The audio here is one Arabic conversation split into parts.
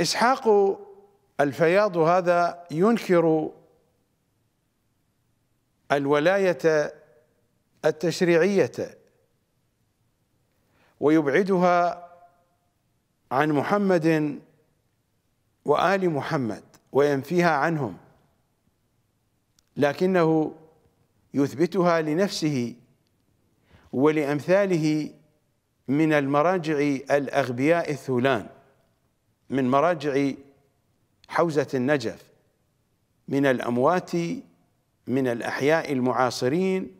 إسحاق الفياض هذا ينكر الولاية التشريعية ويبعدها عن محمد وآل محمد وينفيها عنهم لكنه يثبتها لنفسه ولأمثاله من المراجع الأغبياء الثولان من مراجع حوزة النجف من الأموات من الأحياء المعاصرين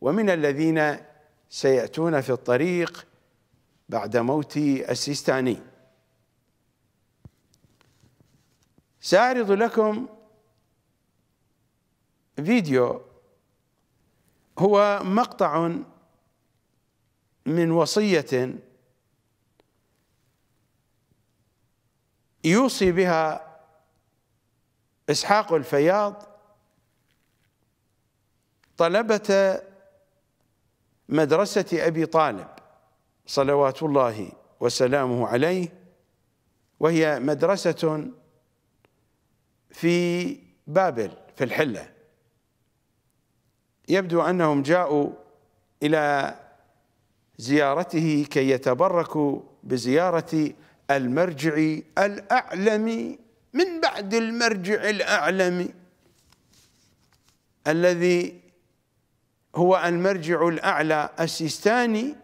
ومن الذين سيأتون في الطريق بعد موت السيستاني سأعرض لكم فيديو هو مقطع من وصية يوصي بها إسحاق الفياض طلبة مدرسة أبي طالب صلوات الله وسلامه عليه وهي مدرسة في بابل في الحلة يبدو أنهم جاءوا إلى زيارته كي يتبركوا بزيارة المرجعي الأعلم من بعد المرجع الأعلم الذي هو المرجع الأعلى السيستاني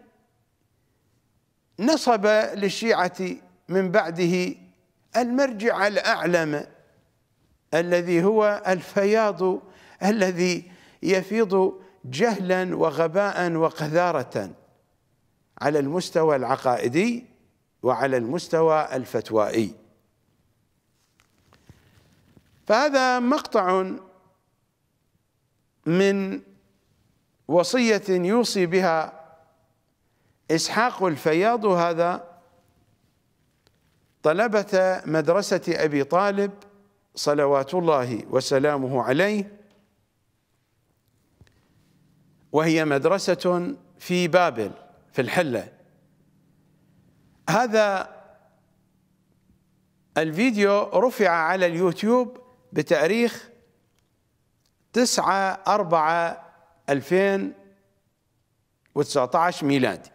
نصب للشيعة من بعده المرجع الأعلم الذي هو الفياض الذي يفيض جهلا وغباء وقذارة على المستوى العقائدي وعلى المستوى الفتوائي فهذا مقطع من وصية يوصي بها إسحاق الفياض هذا طلبة مدرسة أبي طالب صلوات الله وسلامه عليه وهي مدرسة في بابل في الحلة هذا الفيديو رفع على اليوتيوب بتاريخ 9 4 2019 ميلادي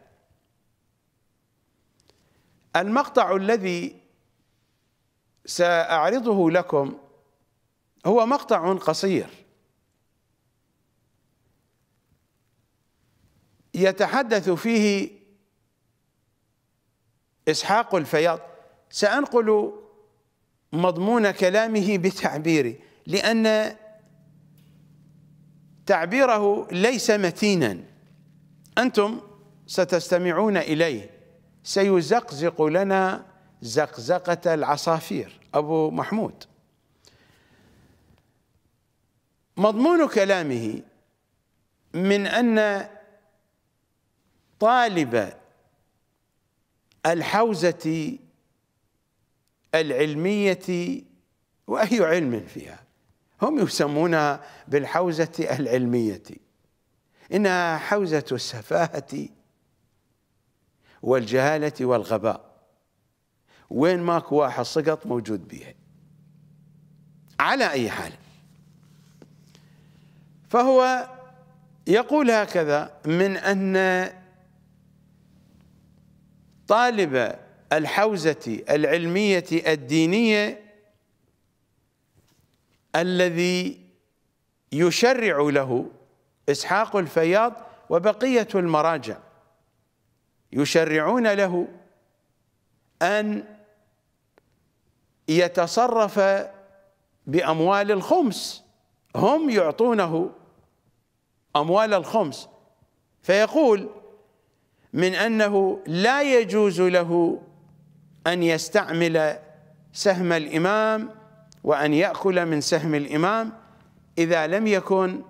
المقطع الذي سأعرضه لكم هو مقطع قصير يتحدث فيه إسحاق الفياض سأنقل مضمون كلامه بتعبيري لأن تعبيره ليس متينا أنتم ستستمعون إليه سيزقزق لنا زقزقة العصافير أبو محمود مضمون كلامه من أن طالب الحوزة العلمية وأي علم فيها هم يسمونها بالحوزة العلمية إنها حوزة السفاهة والجهالة والغباء وين ماكو واحد سقط موجود بها على أي حال فهو يقول هكذا من أن طالب الحوزة العلمية الدينية الذي يشرع له إسحاق الفياض وبقية المراجع يشرعون له أن يتصرف بأموال الخمس هم يعطونه أموال الخمس فيقول من أنه لا يجوز له أن يستعمل سهم الإمام وأن يأكل من سهم الإمام إذا لم يكن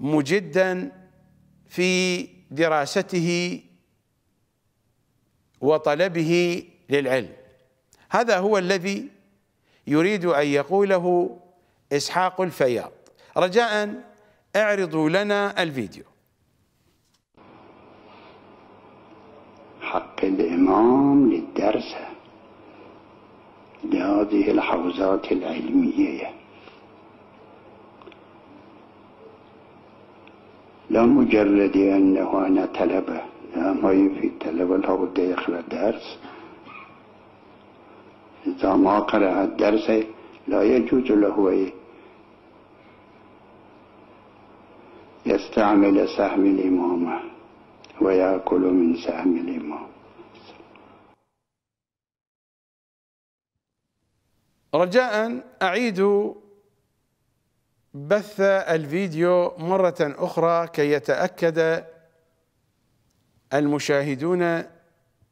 مجدا في دراسته وطلبه للعلم هذا هو الذي يريد أن يقوله إسحاق الفياض رجاء اعرضوا لنا الفيديو حق الإمام للدرس لهذه الحوزات العلمية لا مجرد أنه أنا طلبة لا ما ينفي لا بد يقرأ درس إذا ما قرأ الدرس لا يجوز له يستعمل سهم الإمامة ويأكل من سهم الإمام رجاء أعيد بث الفيديو مرة أخرى كي يتأكد المشاهدون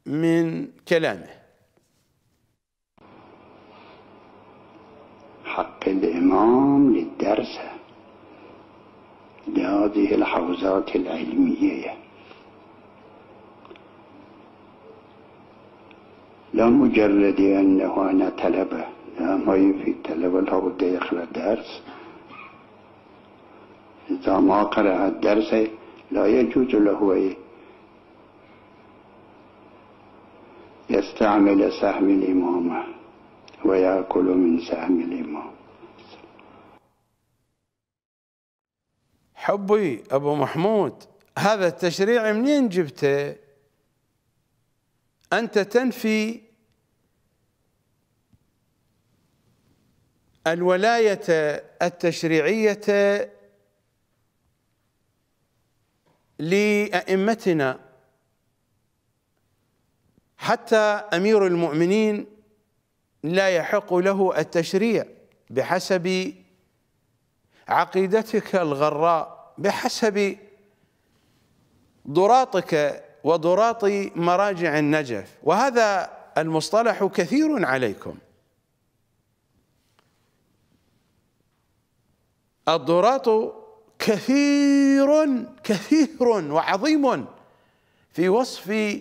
من كلامه حق الإمام للدرس لهذه الحوزات العلمية لا مجرد أنه أنا طلبة لا ما ينفي لا بد يقرأ الدرس إذا ما قرأ الدرس لا يجوز له يستعمل سهم الإمامة ويأكل من سهم الإمام حبي أبو محمود هذا التشريع منين جبته أنت تنفي الولاية التشريعية لأئمتنا حتى أمير المؤمنين لا يحق له التشريع بحسب عقيدتك الغراء بحسب ضراطك وضراط مراجع النجف وهذا المصطلح كثير عليكم الضراط كثير كثير وعظيم في وصف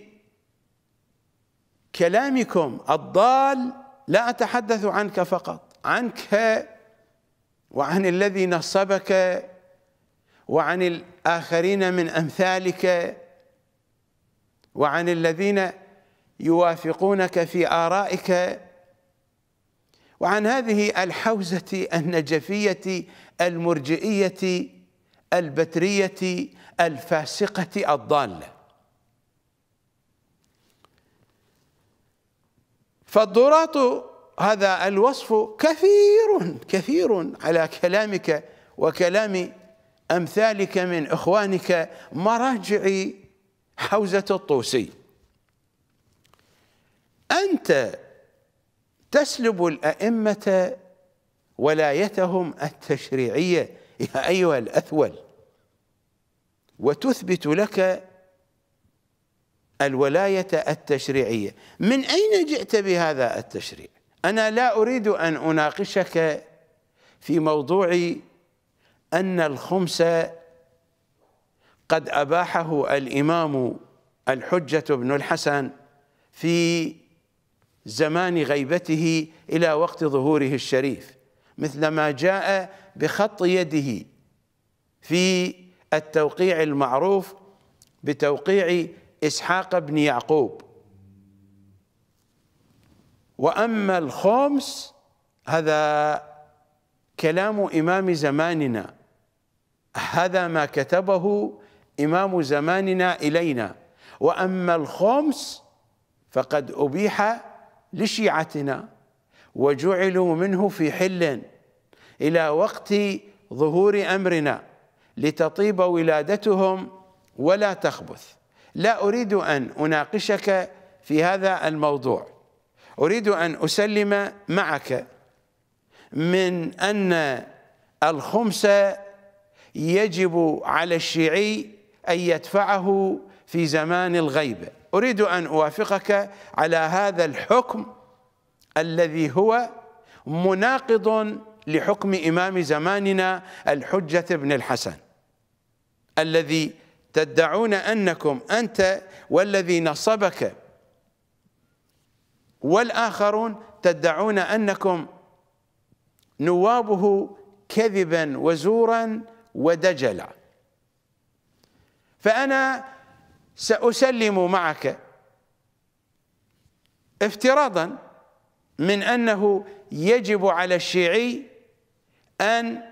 كلامكم الضال لا أتحدث عنك فقط عنك وعن الذي نصبك وعن الآخرين من أمثالك وعن الذين يوافقونك في آرائك وعن هذه الحوزة النجفية المرجئية البترية الفاسقة الضالة فالضراط هذا الوصف كثير كثير على كلامك وكلام أمثالك من إخوانك مراجع حوزة الطوسي أنت تسلب الأئمة ولايتهم التشريعية يا أيها الأثول وتثبت لك الولاية التشريعية من أين جئت بهذا التشريع أنا لا أريد أن أناقشك في موضوع أن الخمس قد أباحه الإمام الحجة بن الحسن في زمان غيبته إلى وقت ظهوره الشريف مثل ما جاء بخط يده في التوقيع المعروف بتوقيع إسحاق بن يعقوب وأما الخمس هذا كلام إمام زماننا هذا ما كتبه إمام زماننا إلينا وأما الخمس فقد أبيح لشيعتنا وجعلوا منه في حل إلى وقت ظهور أمرنا لتطيب ولادتهم ولا تخبث لا أريد أن أناقشك في هذا الموضوع أريد أن أسلم معك من أن الخمس يجب على الشيعي أن يدفعه في زمان الغيبه أريد أن أوافقك على هذا الحكم الذي هو مناقض لحكم إمام زماننا الحجة بن الحسن الذي تدعون أنكم أنت والذي نصبك والآخرون تدعون أنكم نوابه كذبا وزورا ودجلا فأنا سأسلم معك افتراضا من أنه يجب على الشيعي أن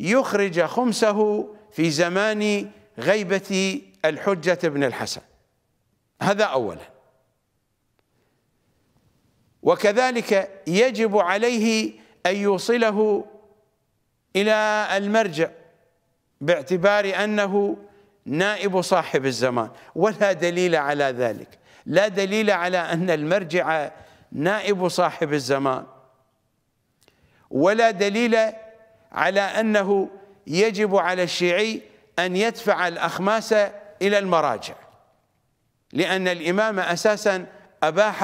يخرج خمسه في زمان غيبة الحجة بن الحسن هذا أولا وكذلك يجب عليه أن يوصله إلى المرجع باعتبار أنه نائب صاحب الزمان ولا دليل على ذلك لا دليل على أن المرجع نائب صاحب الزمان ولا دليل على أنه يجب على الشيعي أن يدفع الأخماس إلى المراجع لأن الإمام أساسا أباح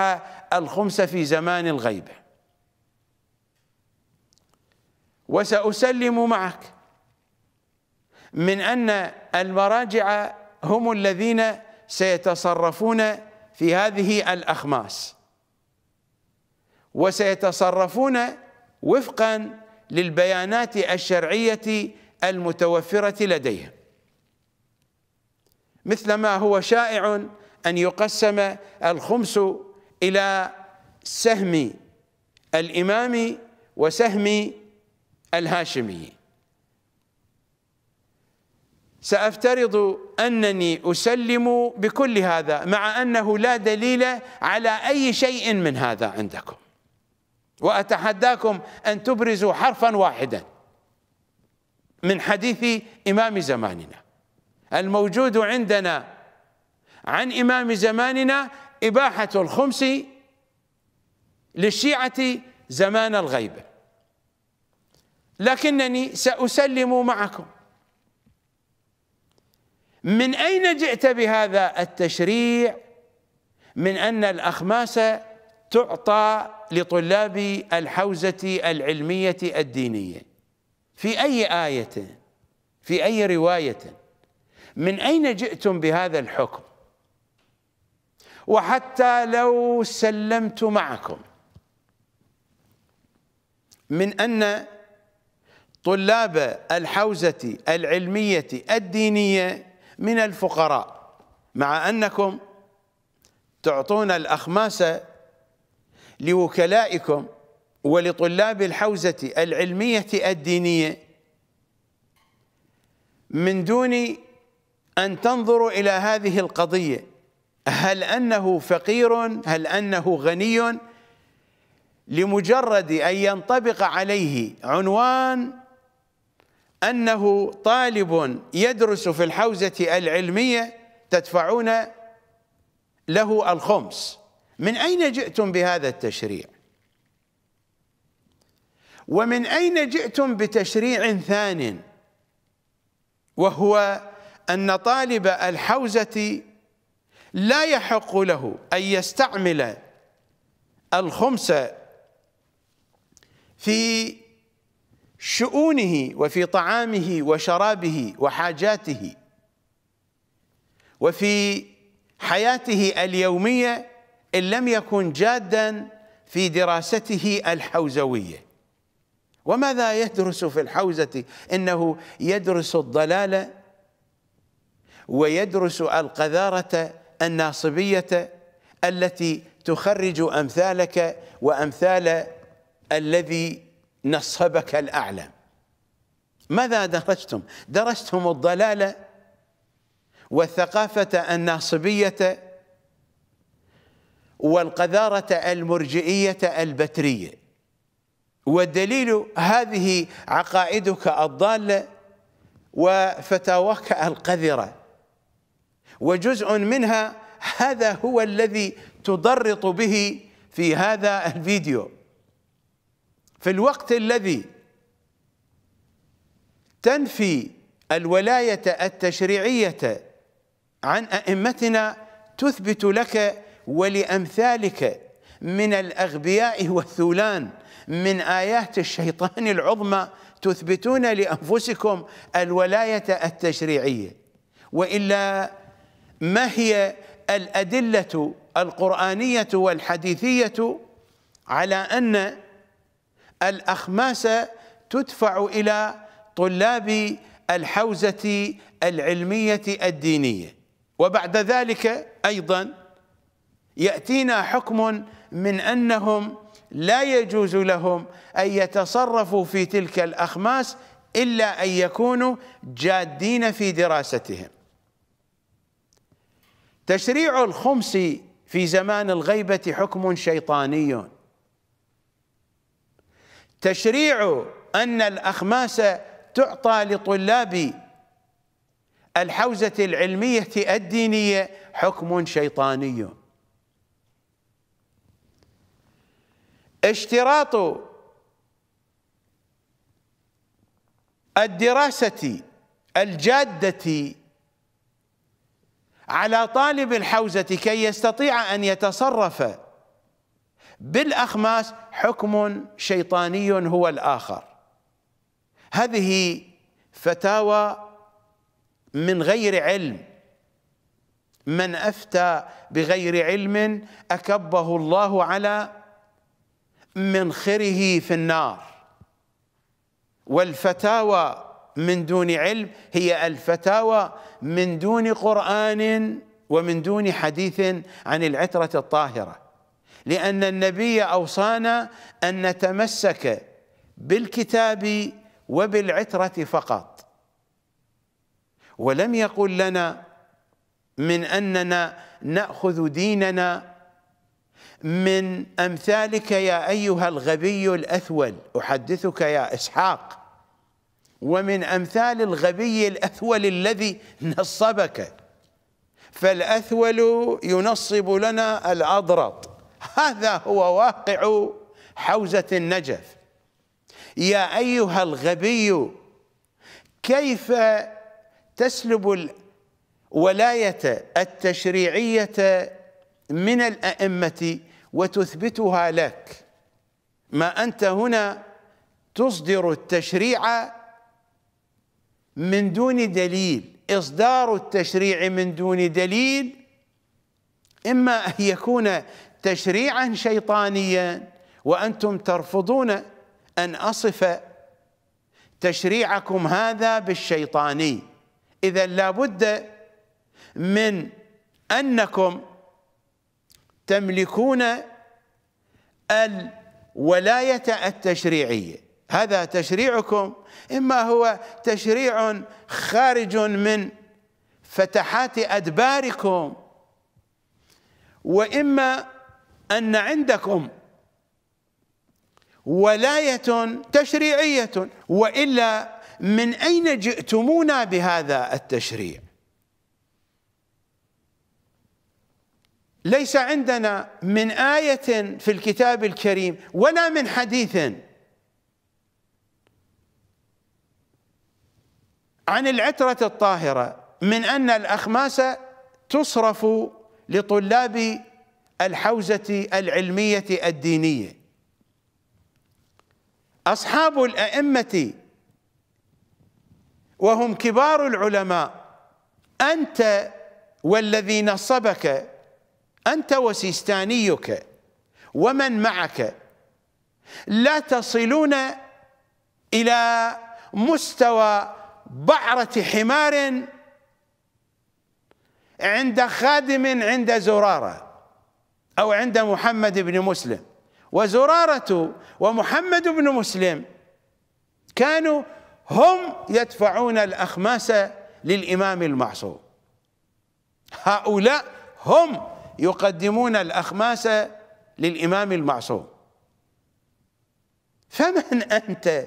الخمس في زمان الغيبة وسأسلم معك من أن المراجع هم الذين سيتصرفون في هذه الأخماس وسيتصرفون وفقا للبيانات الشرعية المتوفرة لديهم مثل ما هو شائع أن يقسم الخمس إلى سهم الإمام وسهم الهاشمي سأفترض أنني أسلم بكل هذا مع أنه لا دليل على أي شيء من هذا عندكم وأتحداكم أن تبرزوا حرفا واحدا من حديث إمام زماننا الموجود عندنا عن إمام زماننا إباحة الخمس للشيعة زمان الغيبة لكنني سأسلم معكم من أين جئت بهذا التشريع من أن الأخماس تعطى لطلاب الحوزة العلمية الدينية في أي آية في أي رواية من أين جئتم بهذا الحكم وحتى لو سلمت معكم من أن طلاب الحوزة العلمية الدينية من الفقراء مع أنكم تعطون الأخماس لوكلائكم ولطلاب الحوزة العلمية الدينية من دون أن تنظروا إلى هذه القضية هل أنه فقير هل أنه غني لمجرد أن ينطبق عليه عنوان أنه طالب يدرس في الحوزة العلمية تدفعون له الخمس من أين جئتم بهذا التشريع ومن أين جئتم بتشريع ثان وهو أن طالب الحوزة لا يحق له أن يستعمل الخمس في شؤونه وفي طعامه وشرابه وحاجاته وفي حياته اليوميه ان لم يكن جادا في دراسته الحوزويه وماذا يدرس في الحوزه انه يدرس الضلاله ويدرس القذاره الناصبيه التي تخرج امثالك وامثال الذي نصبك الأعلى ماذا درستم درستم الضلالة والثقافة الناصبية والقذارة المرجئية البترية والدليل هذه عقائدك الضالة وفتاواك القذرة وجزء منها هذا هو الذي تضرط به في هذا الفيديو في الوقت الذي تنفي الولاية التشريعية عن أئمتنا تثبت لك ولأمثالك من الأغبياء والثولان من آيات الشيطان العظمى تثبتون لأنفسكم الولاية التشريعية وإلا ما هي الأدلة القرآنية والحديثية على أن الأخماس تدفع إلى طلاب الحوزة العلمية الدينية وبعد ذلك أيضا يأتينا حكم من أنهم لا يجوز لهم أن يتصرفوا في تلك الأخماس إلا أن يكونوا جادين في دراستهم تشريع الخمس في زمان الغيبة حكم شيطاني تشريع أن الأخماس تعطى لطلاب الحوزة العلمية الدينية حكم شيطاني اشتراط الدراسة الجادة على طالب الحوزة كي يستطيع أن يتصرف بالأخماس حكم شيطاني هو الآخر هذه فتاوى من غير علم من أفتى بغير علم أكبه الله على منخره في النار والفتاوى من دون علم هي الفتاوى من دون قرآن ومن دون حديث عن العترة الطاهرة لأن النبي أوصانا أن نتمسك بالكتاب وبالعترة فقط ولم يقل لنا من أننا نأخذ ديننا من أمثالك يا أيها الغبي الأثول أحدثك يا إسحاق ومن أمثال الغبي الأثول الذي نصبك فالأثول ينصب لنا الأضرط هذا هو واقع حوزة النجف يا أيها الغبي كيف تسلب الولاية التشريعية من الأئمة وتثبتها لك ما أنت هنا تصدر التشريع من دون دليل إصدار التشريع من دون دليل إما أن يكون تشريعا شيطانيا وانتم ترفضون ان اصف تشريعكم هذا بالشيطاني اذا لابد من انكم تملكون الولايه التشريعيه هذا تشريعكم اما هو تشريع خارج من فتحات ادباركم واما أن عندكم ولاية تشريعية وإلا من أين جئتمونا بهذا التشريع ليس عندنا من آية في الكتاب الكريم ولا من حديث عن العترة الطاهرة من أن الأخماس تصرف لطلاب الحوزة العلمية الدينية أصحاب الأئمة وهم كبار العلماء أنت والذي نصبك أنت وسيستانيك ومن معك لا تصلون إلى مستوى بعرة حمار عند خادم عند زراره أو عند محمد بن مسلم وزرارة ومحمد بن مسلم كانوا هم يدفعون الأخماس للإمام المعصوم هؤلاء هم يقدمون الأخماس للإمام المعصوم فمن أنت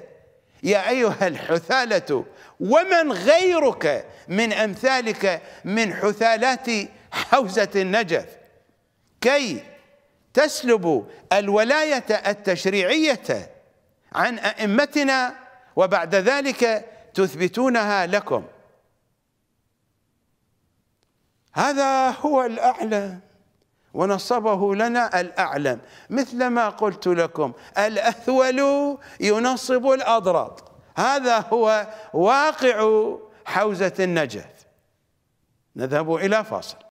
يا أيها الحثالة ومن غيرك من أمثالك من حثالات حوزة النجف كي تسلب الولاية التشريعية عن أئمتنا وبعد ذلك تثبتونها لكم هذا هو الأعلم ونصبه لنا الأعلم مثل ما قلت لكم الأثول ينصب الأضرط هذا هو واقع حوزة النجف نذهب إلى فاصل